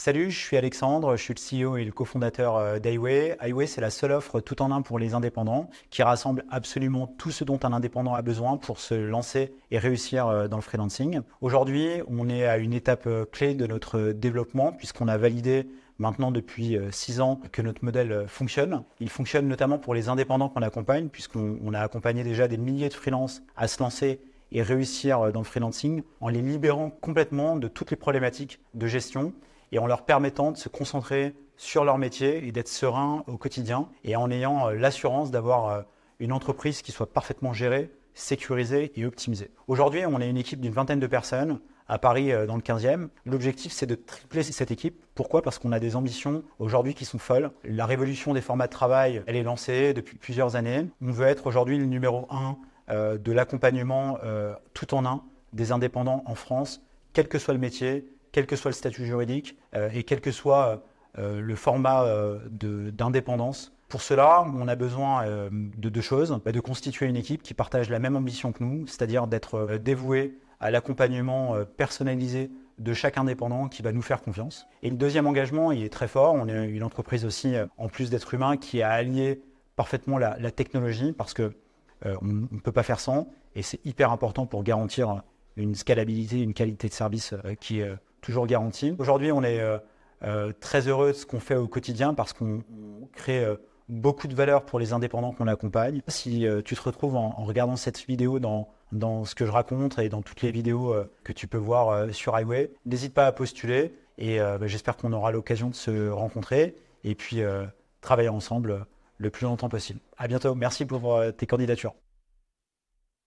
Salut, je suis Alexandre, je suis le CEO et le cofondateur euh, d'iWay. iWay, c'est la seule offre tout en un pour les indépendants qui rassemble absolument tout ce dont un indépendant a besoin pour se lancer et réussir euh, dans le freelancing. Aujourd'hui, on est à une étape euh, clé de notre développement puisqu'on a validé maintenant depuis six ans que notre modèle fonctionne. Il fonctionne notamment pour les indépendants qu'on accompagne puisqu'on a accompagné déjà des milliers de freelances à se lancer et réussir dans le freelancing en les libérant complètement de toutes les problématiques de gestion et en leur permettant de se concentrer sur leur métier et d'être serein au quotidien et en ayant euh, l'assurance d'avoir euh, une entreprise qui soit parfaitement gérée, sécurisée et optimisée. Aujourd'hui, on est une équipe d'une vingtaine de personnes à Paris euh, dans le 15e. L'objectif, c'est de tripler cette équipe. Pourquoi Parce qu'on a des ambitions aujourd'hui qui sont folles. La révolution des formats de travail, elle est lancée depuis plusieurs années. On veut être aujourd'hui le numéro un de l'accompagnement tout en un des indépendants en France, quel que soit le métier, quel que soit le statut juridique euh, et quel que soit euh, euh, le format d'indépendance. Pour cela, on a besoin de deux choses, bah, de constituer une équipe qui partage la même ambition que nous, c'est-à-dire d'être dévoué à l'accompagnement personnalisé de chaque indépendant qui va nous faire confiance. Et le deuxième engagement, il est très fort. On est une entreprise aussi, en plus d'être humain, qui a allié parfaitement la, technologie parce que on ne peut pas faire sans. Et c'est hyper important pour garantir une scalabilité, une qualité de service qui est toujours garantie. Aujourd'hui, on est euh, euh, très heureux de ce qu'on fait au quotidien parce qu'on crée euh, beaucoup de valeur pour les indépendants qu'on accompagne. Si tu te retrouves en, regardant cette vidéo dans, ce que je raconte et dans toutes les vidéos que tu peux voir sur Highway, n'hésite pas à postuler et bah, j'espère qu'on aura l'occasion de se rencontrer et puis travailler ensemble le plus longtemps possible. À bientôt, merci pour tes candidatures.